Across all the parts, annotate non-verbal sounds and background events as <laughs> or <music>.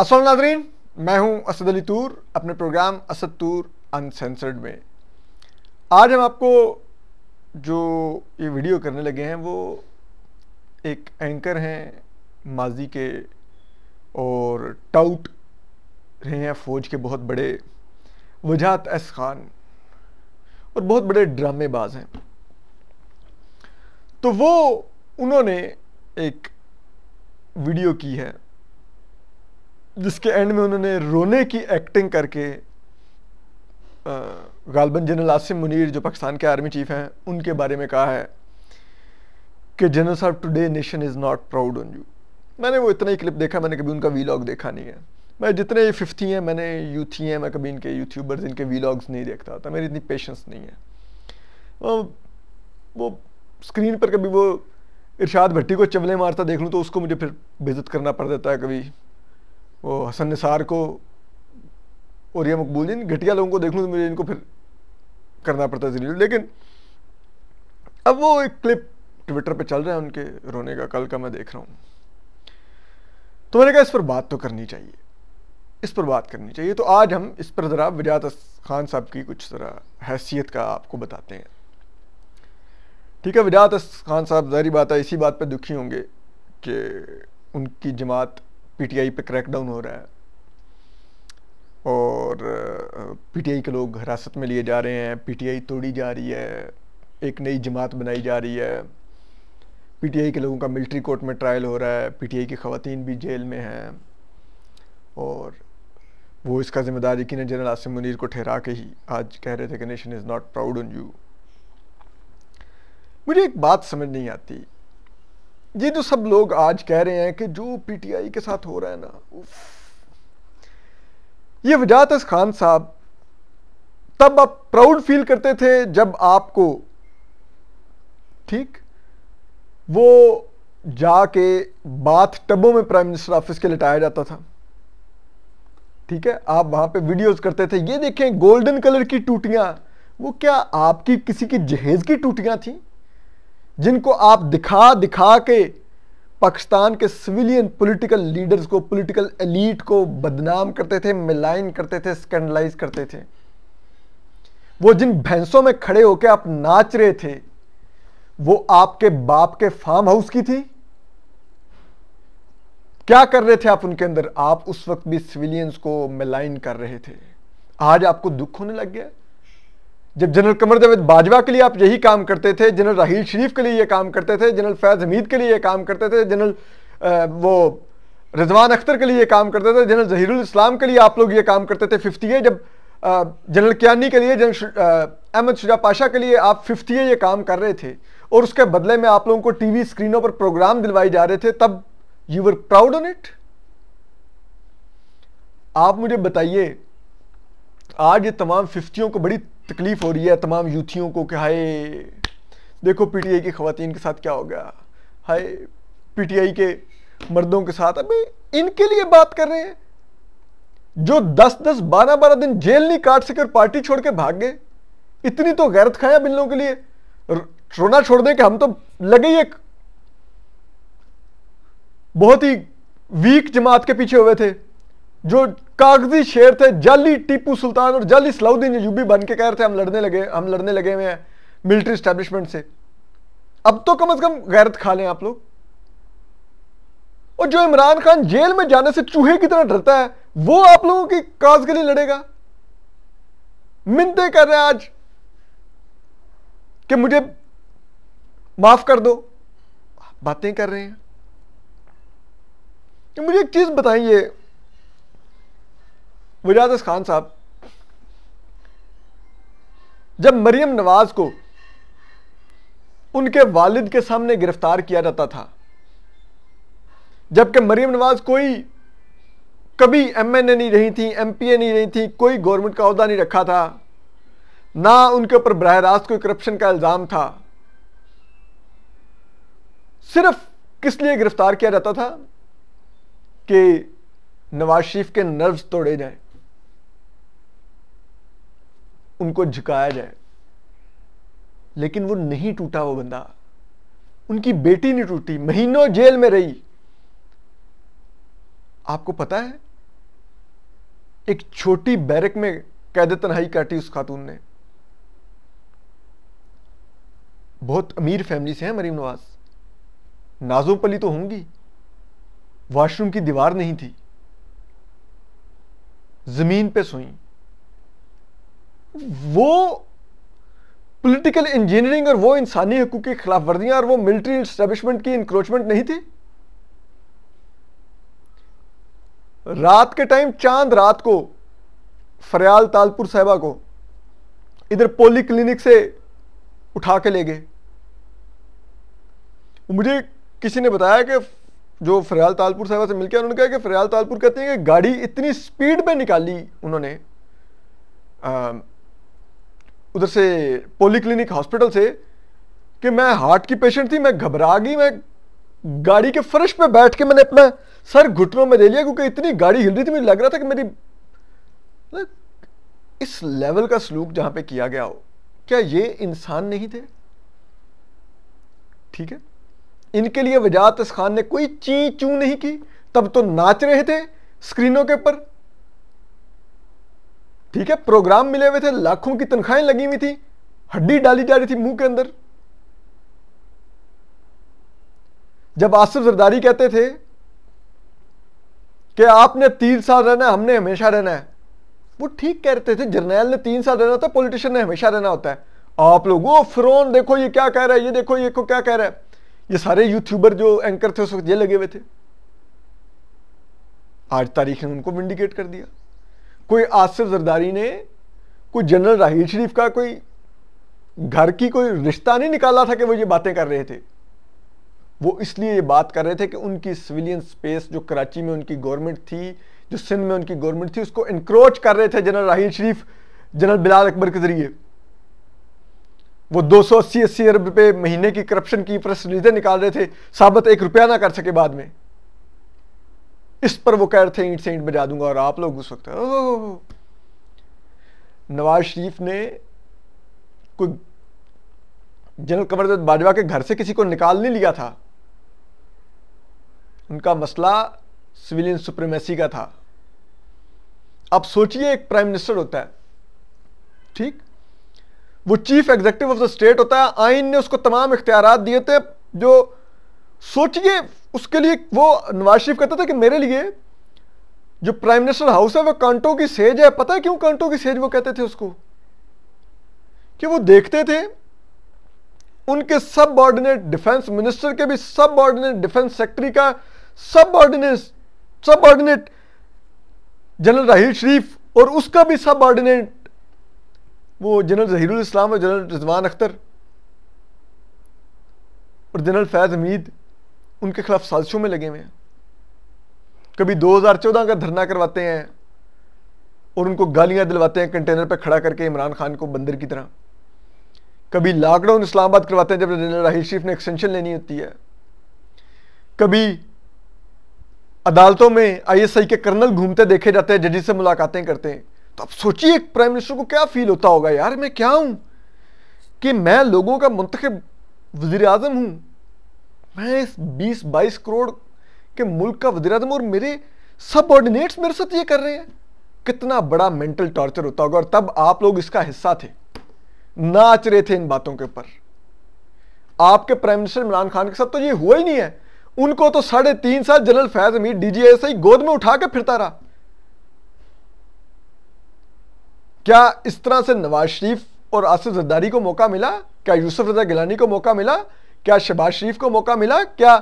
असल नाजरीन मैं हूं असद अली तूर अपने प्रोग्राम असद तूर अनसेंसर्ड में आज हम आपको जो ये वीडियो करने लगे हैं वो एक एंकर हैं माजी के और टाउट रहे हैं फ़ौज के बहुत बड़े वजात एस खान और बहुत बड़े ड्रामेबाज हैं तो वो उन्होंने एक वीडियो की है जिसके एंड में उन्होंने रोने की एक्टिंग करके गालबन जनरल आसिम मुनीर जो पाकिस्तान के आर्मी चीफ हैं उनके बारे में कहा है कि जनरल साहब today nation is not proud on you मैंने वो इतना ही क्लिप देखा मैंने कभी उनका वीलॉग देखा नहीं है मैं जितने ये हैं मैंने यूथी हैं मैं कभी इनके यूट्यूबर्स इनके वीलॉग्स नहीं देखता था मेरी इतनी पेशेंस नहीं है वो, वो स्क्रीन पर कभी वो इरशाद भट्टी को चवले मारता देख लूँ तो उसको मुझे फिर बेजत करना पड़ जाता है कभी वो हसन निसार को और ये मकबूल जिन घटिया लोगों को देख लूँ तो मुझे इनको फिर करना पड़ता है लेकिन अब वो एक क्लिप ट्विटर पे चल रहा है उनके रोने का कल का मैं देख रहा हूँ तो मैंने कहा इस पर बात तो करनी चाहिए इस पर बात करनी चाहिए तो आज हम इस पर ज़रा विजात खान साहब की कुछ ज़रा हैसियत का आपको बताते हैं ठीक है विजात खान साहब जहरी बात है इसी बात पर दुखी होंगे कि उनकी जमात पीटीआई पे क्रैकडाउन हो रहा है और पीटीआई के लोग हिरासत में लिए जा रहे हैं पीटीआई तोड़ी जा रही है एक नई जमात बनाई जा रही है पीटीआई के लोगों का मिलिट्री कोर्ट में ट्रायल हो रहा है पीटीआई की ख़वातीन भी जेल में हैं और वो इसका ज़िम्मेदार यकीन जनरल आसिम मुनीर को ठहरा के ही आज कह रहे थे कि nation is not proud on you मुझे एक बात समझ नहीं आती ये जो सब लोग आज कह रहे हैं कि जो पीटीआई के साथ हो रहा है ना ये वजात खान साहब तब आप प्राउड फील करते थे जब आपको ठीक वो जाके बाथ टबों में प्राइम मिनिस्टर ऑफिस के लिटाया जाता था ठीक है आप वहां पे वीडियोस करते थे ये देखें गोल्डन कलर की टूटियां वो क्या आपकी किसी की जहेज की टूटियां थी जिनको आप दिखा दिखा के पाकिस्तान के सिविलियन पॉलिटिकल लीडर्स को पॉलिटिकल एलीट को बदनाम करते थे मिलाइन करते थे स्कैंडलाइज करते थे वो जिन भैंसों में खड़े होकर आप नाच रहे थे वो आपके बाप के फार्म हाउस की थी क्या कर रहे थे आप उनके अंदर आप उस वक्त भी सिविलियंस को मिलाइन कर रहे थे आज आपको दुख होने लग गया जब जनरल कमर जावेद बाजवा के लिए आप यही काम करते थे जनरल राहील शरीफ के लिए ये काम करते थे जनरल फैज़ हमीद के लिए ये काम करते थे जनरल वो रिजवान अख्तर के लिए ये काम करते थे जनरल जहीरुल इस्लाम के लिए आप लोग ये काम करते थे फिफ्टी ए जब जनरल कियानी के लिए जनरल अहमद शुजा पाशा के लिए आप फिफ्टी ये काम कर रहे थे और उसके बदले में आप लोगों को टीवी स्क्रीनों पर प्रोग्राम दिलवाए जा रहे थे तब you were proud on it आप मुझे बताइए आज ये तमाम फिफ्टियों को बड़ी तकलीफ़ हो रही है तमाम यूथियों को कि हाय देखो पीटीआई की ख़वातीन के साथ क्या हो गया हाय पीटीआई के मर्दों के साथ अभी इनके लिए बात कर रहे हैं जो 10-10, 12-12 दिन जेल नहीं काट सके और पार्टी छोड़ के भाग गए इतनी तो गैरत खाया बिल्लों के लिए रोना छोड़ दें कि हम तो लगे ही एक बहुत ही वीक जमात के पीछे हुए थे जो कागजी शेर थे जाली टीपू सुल्तान और जाली सलाउद्दीन यूबी बन के कह रहे थे हम लड़ने लगे हम लड़ने लगे हुए हैं मिलिट्री स्टैब्लिशमेंट से अब तो कम से कम गैरत खा लें आप लोग और जो इमरान खान जेल में जाने से चूहे की तरह डरता है वो आप लोगों की काज के लिए लड़ेगा मिनते कर रहे हैं आज कि मुझे माफ कर दो बातें कर रहे हैं कि तो मुझे एक चीज बताइए मुजादस खान साहब जब मरियम नवाज को उनके वालिद के सामने गिरफ्तार किया जाता था जबकि मरियम नवाज कोई कभी एमएनए नहीं रही थी एमपीए नहीं रही थी कोई गवर्नमेंट का अहदा नहीं रखा था ना उनके ऊपर बरह रास्त कोई करप्शन का इल्ज़ाम था सिर्फ किस लिए गिरफ्तार किया जाता था कि नवाज शरीफ के नर्व्स तोड़े जाएं उनको झुकाया जाए लेकिन वो नहीं टूटा वो बंदा उनकी बेटी नहीं टूटी महीनों जेल में रही आपको पता है एक छोटी बैरक में कैद तनाई काटी उस खातून ने बहुत अमीर फैमिली से है मरीम नवाज नाजो पली तो होंगी वॉशरूम की दीवार नहीं थी जमीन पे सोई वो पॉलिटिकल इंजीनियरिंग और वो इंसानी हकूक की खिलाफ वर्जियां और वो मिलिट्री स्टेबलिशमेंट की इंक्रोचमेंट नहीं थी रात के टाइम चांद रात को फरियाल तालपुर साहबा को इधर पोली क्लिनिक से उठा के ले गए मुझे किसी ने बताया कि जो फरियाल तालपुर साहबा से मिलकर उन्होंने कहा कि फरियाल तालपुर कहते हैं कि गाड़ी इतनी स्पीड में निकाली उन्होंने उधर से क्लिनिक हॉस्पिटल से कि मैं हार्ट की पेशेंट थी मैं घबरा गई मैं गाड़ी के फर्श पे बैठ के मैंने अपना सर घुटनों में दे लिया क्योंकि इतनी गाड़ी हिल रही थी मुझे लग रहा था कि मेरी मतलब इस लेवल का सलूक जहां पे किया गया हो क्या ये इंसान नहीं थे ठीक है इनके लिए वजात खान ने कोई ची चू नहीं की तब तो नाच रहे थे स्क्रीनों के ऊपर ठीक है प्रोग्राम मिले हुए थे लाखों की तनख्वाहें लगी हुई थी हड्डी डाली जा रही थी मुंह के अंदर जब आसिफ जरदारी कहते थे कि आपने तीन साल रहना है हमने हमेशा रहना है वो ठीक कहते थे जर्नैल ने तीन साल रहना होता है पॉलिटिशियन ने हमेशा रहना होता है आप लोग वो फिरौन देखो ये क्या कह रहा है ये देखो ये को क्या कह रहा है ये सारे यूट्यूबर जो एंकर थे उस वक्त ये लगे हुए थे आज तारीख ने उनको विंडिकेट कर दिया कोई आसिफ जरदारी ने कोई जनरल राहील शरीफ का कोई घर की कोई रिश्ता नहीं निकाला था कि वो ये बातें कर रहे थे वो इसलिए ये बात कर रहे थे कि उनकी सिविलियन स्पेस जो कराची में उनकी गवर्नमेंट थी जो सिंध में उनकी गवर्नमेंट थी उसको इनक्रोच कर रहे थे जनरल राहील शरीफ जनरल बिलाल अकबर के जरिए वो दो सौ अस्सी अस्सी अरब रुपये महीने की करप्शन की प्रेस रिलीजें निकाल रहे थे साबित एक रुपया ना कर सके बाद में इस पर वो कह रहे थे ईंट से ईंट बजा दूंगा और आप लोग घुस सकते हो नवाज शरीफ ने कोई जनरल कमर बाजवा के घर से किसी को निकाल नहीं लिया था उनका मसला सिविलियन सुप्रीमेसी का था आप सोचिए एक प्राइम मिनिस्टर होता है ठीक वो chief executive of the state होता है आइन ने उसको तमाम इख्तियार दिए थे जो सोचिए उसके लिए वो नवाज शरीफ कहता था कि मेरे लिए जो प्राइम मिनिस्टर हाउस है वो कांटों की सेज है पता है क्यों कांटों की सेज वो कहते थे उसको कि वो देखते थे उनके सब ऑर्डिनेट डिफेंस मिनिस्टर के भी सब ऑर्डिनेट डिफेंस सेक्रेटरी का सब ऑर्डिनेट सब ऑर्डिनेट जनरल राहील शरीफ और उसका भी सब ऑर्डिनेट वो जनरल जहीरुल इस्लाम और जनरल रिजवान अख्तर और जनरल फैज़ हमीद उनके खिलाफ साजिशों में लगे हुए हैं कभी 2014 का धरना करवाते हैं और उनको गालियां दिलवाते हैं कंटेनर पर खड़ा करके इमरान खान को बंदर की तरह कभी लॉकडाउन इस्लामाबाद करवाते हैं जब राहिल शरीफ ने एक्सटेंशन लेनी होती है कभी अदालतों में आईएसआई के कर्नल घूमते देखे जाते हैं जजिस से मुलाकातें करते हैं तो आप सोचिए प्राइम मिनिस्टर को क्या फील होता होगा यार मैं क्या हूं कि मैं लोगों का मुंतखब वजीर आजम हूं मैं इस बीस बाईस करोड़ के मुल्क का वजीरम और मेरे सबऑर्डिनेट्स मेरे साथ ये कर रहे हैं कितना बड़ा मेंटल टॉर्चर होता होगा और तब आप लोग इसका हिस्सा थे नाच रहे थे इन बातों के ऊपर आपके प्राइम मिनिस्टर इमरान खान के साथ तो ये हुआ ही नहीं है उनको तो साढ़े तीन साल जनरल फैज अमीर डीजीएसआई गोद में उठा के फिरता रहा क्या इस तरह से नवाज शरीफ और आसिफ जद्दारी को मौका मिला क्या यूसुफ रजा गिलानी को मौका मिला क्या शहबाज शरीफ को मौका मिला क्या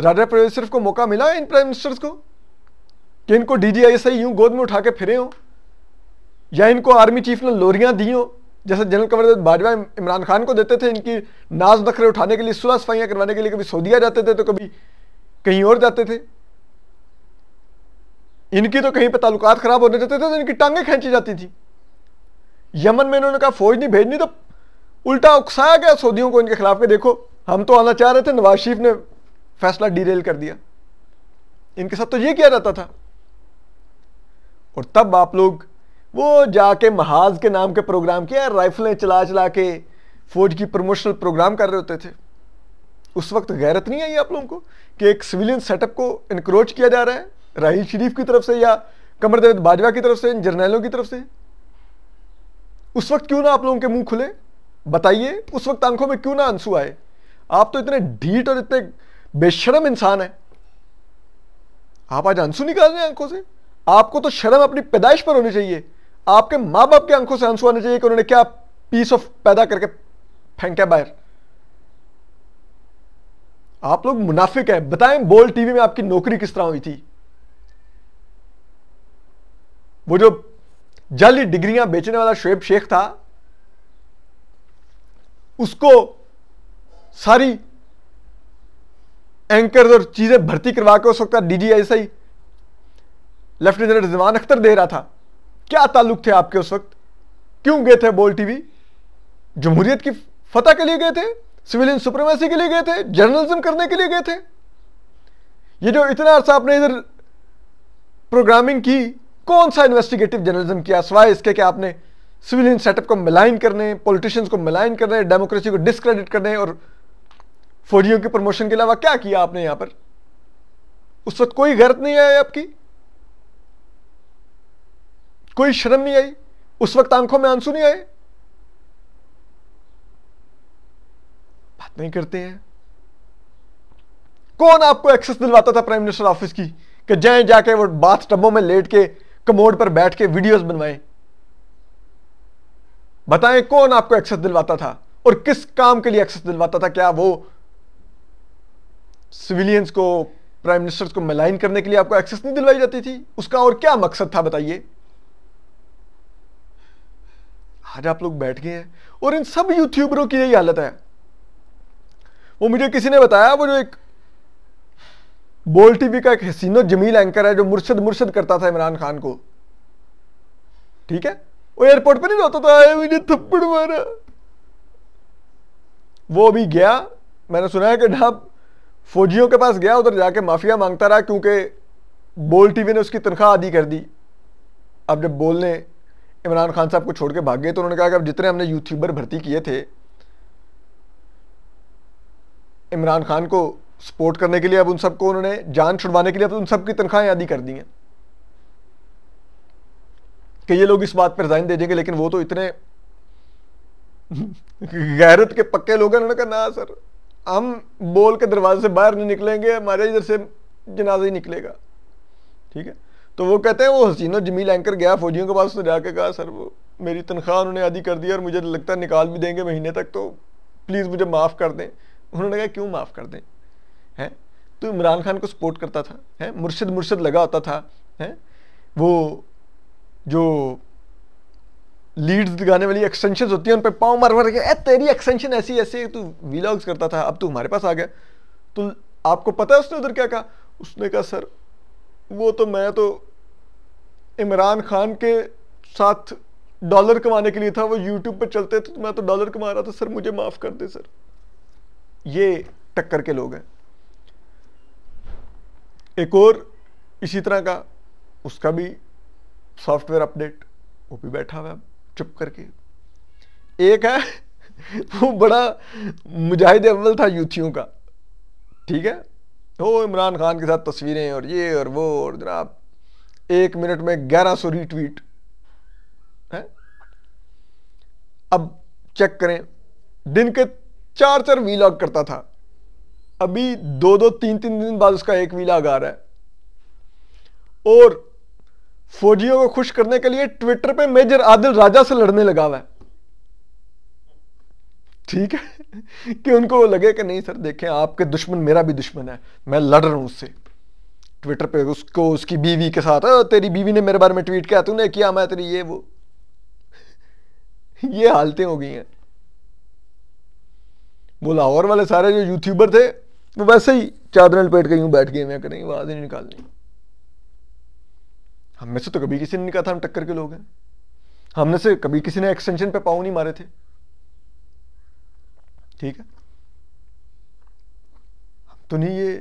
राजा प्रवेश शरीफ को मौका मिला इन प्राइम मिनिस्टर्स को कि इनको डी जी आई एस गोद में उठा के फिरे हो या इनको आर्मी चीफ ने लोरियां दी हो जैसे जनरल कंवर बाजवा इमरान खान को देते थे इनकी नाज नखरे उठाने के लिए सुलह सफाइयाँ करवाने के लिए कभी सऊदिया जाते थे तो कभी कहीं और जाते थे इनकी तो कहीं पर ताल्लुक ख़राब होने जाते थे तो इनकी टांगें खींची जाती थी यमन में इन्होंने कहा फ़ौज नहीं भेजनी तो उल्टा उकसाया गया सऊदियों को इनके खिलाफ के देखो हम तो आना चाह रहे थे नवाज शरीफ ने फैसला डीरेल कर दिया इनके साथ तो ये किया जाता था और तब आप लोग वो जाके महाज के नाम के प्रोग्राम किया राइफलें चला चला के फौज की प्रमोशनल प्रोग्राम कर रहे होते थे उस वक्त गैरत नहीं आई आप लोगों को कि एक सिविलियन सेटअप को इनक्रोच किया जा रहा है राही शरीफ की तरफ से या कमर देवत बाजवा की तरफ से इन जर्नैलों की तरफ से उस वक्त क्यों ना आप लोगों के मुंह खुले बताइए उस वक्त आंखों में क्यों ना आंसू आए आप तो इतने ढीठ और इतने बेशरम इंसान है आप आज आंसू निकाल रहे हैं आंखों से आपको तो शर्म अपनी पैदाइश पर होनी चाहिए आपके माँ बाप के आंखों से आंसू आने चाहिए कि उन्होंने क्या पीस ऑफ पैदा करके फेंका बाहर आप लोग मुनाफिक है बताएं बोल टीवी में आपकी नौकरी किस तरह हुई थी वो जो जाली डिग्रियां बेचने वाला शुएब शेख था उसको सारी एंकर और चीज़ें भर्ती करवा के उस वक्त D G I lieutenant Rizwan Akhtar दे रहा था क्या ताल्लुक थे आपके उस वक्त क्यों गए थे बोल टीवी जमहूरियत की फतह के लिए गए थे सिविलियन सुप्रीमेसी के लिए गए थे जर्नलिज्म करने के लिए गए थे ये जो इतना अर्सा आपने इधर प्रोग्रामिंग की कौन सा इन्वेस्टिगेटिव जर्नलिज्म किया सिवाय इसके कि आपने सिविलियन सेटअप को मिलाइन करने पॉलिटिशियंस को मिलाइन करने डेमोक्रेसी को डिसक्रेडिट करने और फौजियों के प्रमोशन के अलावा क्या किया आपने यहां पर उस वक्त कोई गर्त नहीं आई आपकी कोई शर्म नहीं आई उस वक्त आंखों में आंसू नहीं आए बात नहीं करते हैं कौन आपको एक्सेस दिलवाता था प्राइम मिनिस्टर ऑफिस की कि जाए जाके वो बाथ टबों में लेट के कमोड पर बैठ के वीडियोस बनवाए बताएं कौन आपको एक्सेस दिलवाता था और किस काम के लिए एक्सेस दिलवाता था क्या वो सिविलियंस को प्राइम मिनिस्टर्स को मलाइन करने के लिए आपको एक्सेस नहीं दिलवाई जाती थी उसका और क्या मकसद था बताइए आज आप लोग बैठ गए हैं और इन सब यूट्यूबरों की यही हालत है वो मुझे किसी ने बताया वो जो एक बोल टीवी का एक हसीनो जमील एंकर है जो मुर्शद मुर्शद करता था इमरान खान को ठीक है वो एयरपोर्ट पर नहीं रहता था मुझे थप्पड़ मारा वो अभी गया मैंने सुना है कि ढाब फौजियों के पास गया उधर जाके माफ़िया मांगता रहा क्योंकि बोल टीवी ने उसकी तनख्वाह आदि कर दी अब जब बोल ने इमरान खान साहब को छोड़ के भाग गए तो उन्होंने कहा कि अब जितने हमने यूट्यूबर भर्ती किए थे इमरान खान को सपोर्ट करने के लिए अब उन सबको उन्होंने जान छुड़वाने के लिए अब उन सबकी तनख्वाहें आदि कर दी हैं कि ये लोग इस बात पर रिजाइन दे देंगे लेकिन वो तो इतने <laughs> गैरत के पक्के लोग हैं उन्होंने कहा ना सर हम बोल के दरवाजे से बाहर नहीं निकलेंगे हमारे इधर से जनाजा ही निकलेगा ठीक है तो वो कहते हैं वो हसीनो जमील एंकर गया फौजियों के पास तो जाके कहा सर वो मेरी तनख्वाह उन्होंने आदि कर दी और मुझे लगता है निकाल भी देंगे महीने तक तो प्लीज़ मुझे माफ़ कर दें उन्होंने कहा क्यों माफ़ कर दें हैं तो इमरान खान को सपोर्ट करता था है मुर्शद मुर्शद लगा होता था हैं वो जो लीड्स दिखाने वाली एक्सटेंशन होती है उन पर पाँव मार मार के ए तेरी एक्सटेंशन ऐसी ऐसी तू वीलॉग्स करता था अब तू हमारे पास आ गया तो आपको पता है उसने उधर क्या कहा उसने कहा सर वो तो मैं तो इमरान खान के साथ डॉलर कमाने के लिए था वो यूट्यूब पर चलते थे तो मैं तो डॉलर कमा रहा था सर मुझे माफ़ कर दे सर ये टक्कर के लोग हैं एक और इसी तरह का उसका भी सॉफ्टवेयर अपडेट वो भी बैठा हुआ है चुप करके एक है वो बड़ा मुजाहिद अव्वल था यूथियों का ठीक है तो वो इमरान खान के साथ तस्वीरें और ये और वो और जनाब एक मिनट में ग्यारह सौ रीट्वीट है अब चेक करें दिन के चार चार वीलॉग करता था अभी दो दो तीन तीन दिन बाद उसका एक वीलॉग आ रहा है और फौजियों को खुश करने के लिए ट्विटर पे मेजर आदिल राजा से लड़ने लगा हुआ है ठीक है <laughs> कि उनको लगे कि नहीं सर देखें आपके दुश्मन मेरा भी दुश्मन है मैं लड़ रहा हूं उससे ट्विटर पे उसको उसकी बीवी के साथ तेरी बीवी ने मेरे बारे में ट्वीट किया तूने किया मैं तेरी ये वो <laughs> ये हालतें हो गई हैं वो लाहौर वाले सारे जो यूट्यूबर थे वो वैसे ही चादर लपेट के यूं बैठ गए मैं कहीं आवाज़ ही नहीं निकालनी हम में से तो कभी किसी ने नहीं कहा था हम टक्कर के लोग हैं हमने से कभी किसी ने एक्सटेंशन पे पाओ नहीं मारे थे ठीक है तो नहीं ये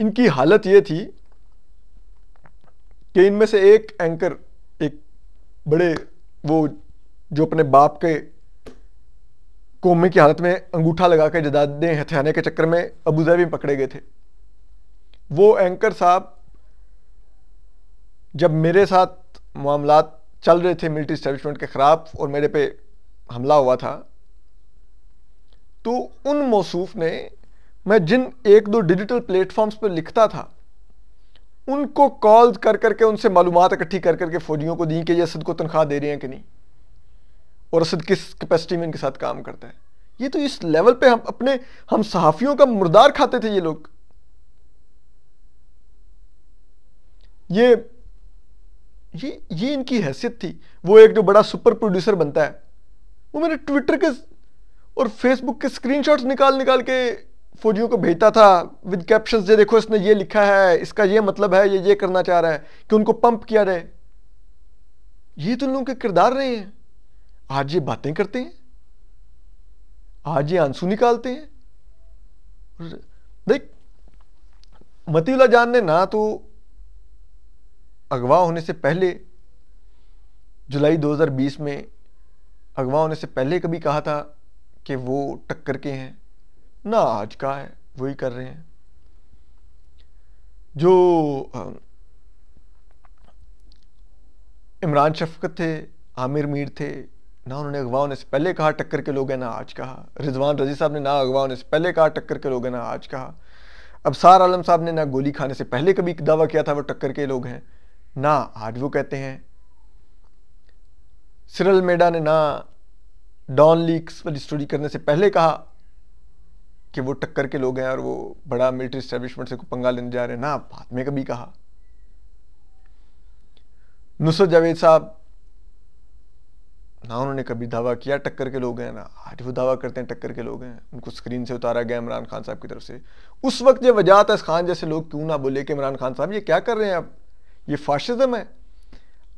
इनकी हालत ये थी कि इनमें से एक एंकर एक बड़े वो जो अपने बाप के कोमे की हालत में अंगूठा लगा के जदादे हथियाने के चक्कर में अबूधाबी में पकड़े गए थे वो एंकर साहब जब मेरे साथ मामला चल रहे थे मिलिट्री स्टैब्लिशमेंट के ख़िलाफ़ और मेरे पे हमला हुआ था तो उन मौसूफ ने मैं जिन एक दो डिजिटल प्लेटफॉर्म्स पर लिखता था उनको कॉल कर करके उनसे मालूम इकट्ठी कर करके फौजियों को दी कि ये असद को तनख्वाह दे रही हैं कि नहीं और असद किस कैपेसिटी में इनके साथ काम करता है ये तो इस लेवल पे हम अपने हम सहाफ़ियों का मुर्दार खाते थे ये लोग ये ये ये इनकी हैसियत थी वो एक जो बड़ा सुपर प्रोड्यूसर बनता है वो मेरे ट्विटर के और फेसबुक के स्क्रीनशॉट्स निकाल निकाल के फौजियों को भेजता था विद कैप्शन ये देखो इसने ये लिखा है इसका ये मतलब है ये ये करना चाह रहा है कि उनको पंप किया जाए ये तो लोगों के किरदार रहे हैं आज ये बातें करते हैं आज ये आंसू निकालते हैं देख मतीला जान ने ना तो अगवा होने से पहले जुलाई 2020 में अगवा होने से पहले कभी कहा था कि वो टक्कर के हैं ना आज का है वही कर रहे हैं जो इमरान शफकत थे आमिर मीर थे ना उन्होंने अगवा होने से पहले कहा टक्कर के लोग हैं ना आज कहा रिजवान रजी साहब ने ना अगवा होने से पहले कहा टक्कर के लोग हैं ना आज कहा अबसार आलम साहब ने ना गोली खाने से पहले कभी दावा किया था वो टक्कर के लोग हैं ना आज वो कहते हैं सिरल मेडा ने ना डॉन लीक्स वाली स्टोरी करने से पहले कहा कि वो टक्कर के लोग हैं और वो बड़ा मिलिट्री स्टैब्लिशमेंट से पंगा लेने जा रहे हैं ना बाद में कभी कहा नुसरत जावेद साहब ना उन्होंने कभी दावा किया टक्कर के लोग हैं ना आज वो दावा करते हैं टक्कर के लोग हैं उनको स्क्रीन से उतारा गया इमरान खान साहब की तरफ से उस वक्त ये वजात खान जैसे लोग क्यों ना बोले कि इमरान खान साहब ये क्या कर रहे हैं आप ये फाशिज्म है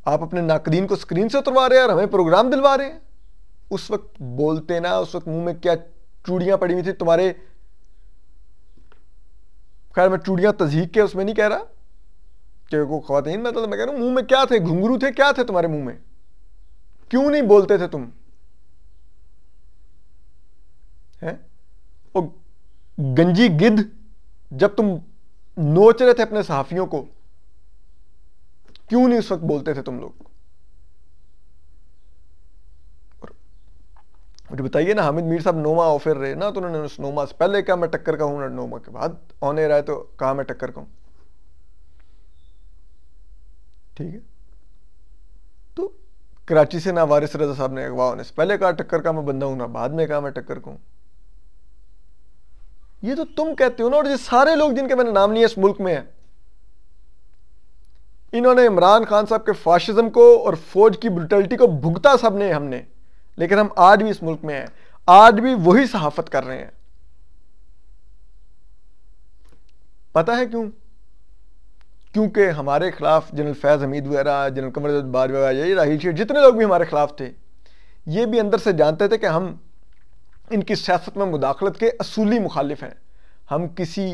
आप अपने नाकदीन को स्क्रीन से उतरवा रहे हैं और हमें प्रोग्राम दिलवा रहे हैं उस वक्त बोलते ना उस वक्त मुंह में क्या चूड़ियां पड़ी हुई थी तुम्हारे खैर मैं चूड़ियां तजीक के उसमें नहीं कह रहा क्योंकि वो खातन मतलब तो मैं कह रहा हूं मुंह में क्या थे घुंघरू थे क्या थे तुम्हारे मुंह में क्यों नहीं बोलते थे तुम है और गंजी गिद्ध जब तुम नोच रहे थे अपने सहाफियों को क्यों नहीं उस वक्त बोलते थे तुम लोग मुझे बताइए ना हामिद मीर साहब नोमा ऑफर रहे ना तो उन्होंने उस नोमा से पहले कहा मैं टक्कर का हूं नोमा के बाद ऑन एयर आए तो कहा मैं टक्कर का हूं ठीक है तो कराची से ना वारिस रजा साहब ने अगवा होने से पहले कहा टक्कर का मैं बंदा हूं ना बाद में कहा मैं टक्कर का हूं ये तो तुम कहते हो ना और ये सारे लोग जिनके मैंने नाम लिया इस मुल्क में है इन्होंने इमरान खान साहब के फाशिज़म को और फ़ौज की ब्रुटलिटी को भुगता सब ने हमने लेकिन हम आज भी इस मुल्क में हैं आज भी वही सहाफत कर रहे हैं पता है क्यों क्योंकि हमारे खिलाफ जनरल फैज़ हमीद वगैरह जनरल कमर बार वगैरह राहिल शेख जितने लोग भी हमारे खिलाफ थे ये भी अंदर से जानते थे कि हम इनकी सियासत में मुदाखलत के असूली मुखालिफ हैं हम किसी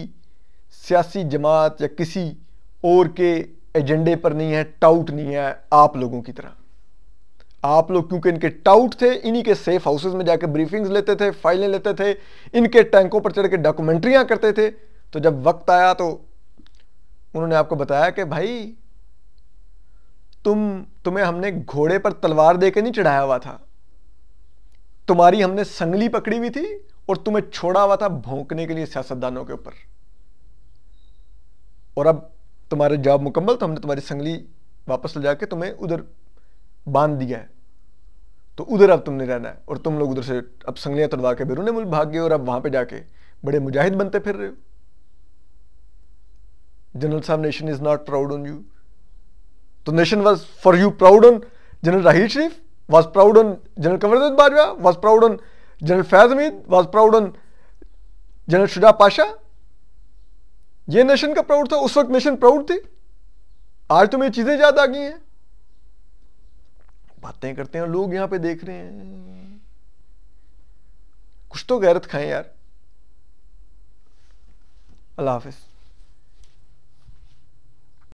सियासी जमात या किसी और के एजेंडे पर नहीं है टाउट नहीं है आप लोगों की तरह आप लोग क्योंकि इनके टाउट थे इन्हीं के सेफ हाउसेस में जाकर ब्रीफिंग्स लेते थे फाइलें लेते थे इनके टैंकों पर चढ़ के डॉक्यूमेंट्रियाँ करते थे तो जब वक्त आया तो उन्होंने आपको बताया कि भाई तुम तुम्हें हमने घोड़े पर तलवार दे नहीं चढ़ाया हुआ था तुम्हारी हमने संगली पकड़ी हुई थी और तुम्हें छोड़ा हुआ था भोंकने के लिए सियासतदानों के ऊपर और अब तुम्हारा जॉब मुकम्मल तो हमने तुम्हारी संगली वापस ले जाके तुम्हें उधर बांध दिया है तो उधर अब तुमने रहना है और तुम लोग उधर से अब संगलियां तोड़वा के बेरोने मुल्क भाग गए और अब वहां पर जाके बड़े मुजाहिद बनते फिर रहे हो जनरल साहब nation is not proud on you तो nation was for you proud on general Raheel Sharif was proud on general Kanwar Bajwa was proud on general Faiz Hameed was proud on general Shuja Pasha, ये नेशन का प्राउड था उस वक्त नेशन प्राउड थी आज तुम्हें चीजें याद आ गई हैं बातें करते हैं लोग यहां पे देख रहे हैं कुछ तो गैरत खाएं यार अल्लाह हाफिज़